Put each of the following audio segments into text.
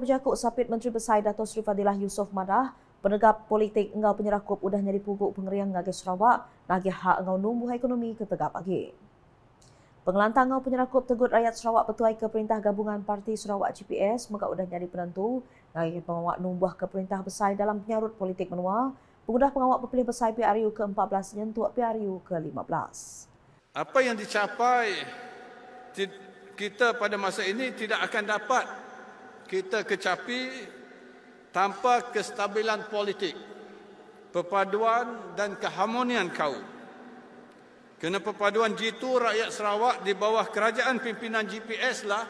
berjakuk sapit Menteri Besar Dato' Sri Fadilah Yusof Madah, penegak politik engau penyerakup udah nyari pukul pengerian ngagi Sarawak, ngagi hak engau numbuh ekonomi ke tegak pagi. Pengelantang engau penyerakup tegur rakyat Sarawak petuai ke Perintah Gabungan Parti Sarawak GPS, maka udah nyari penentu, ngagi pengawak numbuh ke Perintah Besar dalam penyarut politik menua, pengudah pengawak pilih Besar PRU ke-14 nyentuk PRU ke-15. Apa yang dicapai kita pada masa ini tidak akan dapat kita kecapi tanpa kestabilan politik, perpaduan dan keharmonian kaum. Kena perpaduan jitu rakyat Sarawak di bawah kerajaan pimpinan GPS lah,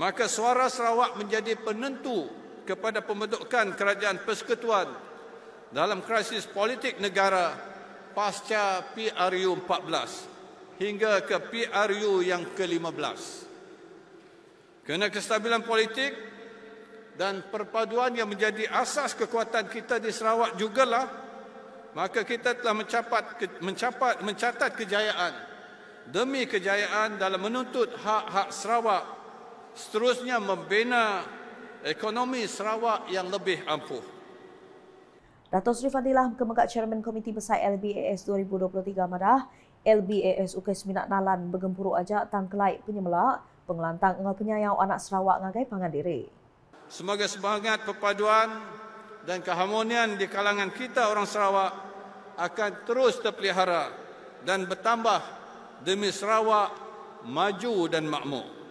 maka suara Sarawak menjadi penentu kepada pembentukan kerajaan persekutuan dalam krisis politik negara pasca PRU 14 hingga ke PRU yang ke-15 kerana kestabilan politik dan perpaduan yang menjadi asas kekuatan kita di Sarawak jugalah maka kita telah mencapat, mencapat, mencatat kejayaan demi kejayaan dalam menuntut hak-hak Sarawak seterusnya membina ekonomi Sarawak yang lebih ampuh. Dato' Sri Fadilah kemegak Chairman Komiti Besar LBAS 2023 Madah LBAS UK Minak Nalan bergempuru ajak tangkelai penyemelak pengelantang dengan penyayang anak Sarawak ngagai pangandiri. Semoga semangat perpaduan dan keharmonian di kalangan kita orang Sarawak akan terus terpelihara dan bertambah demi Sarawak maju dan makmur.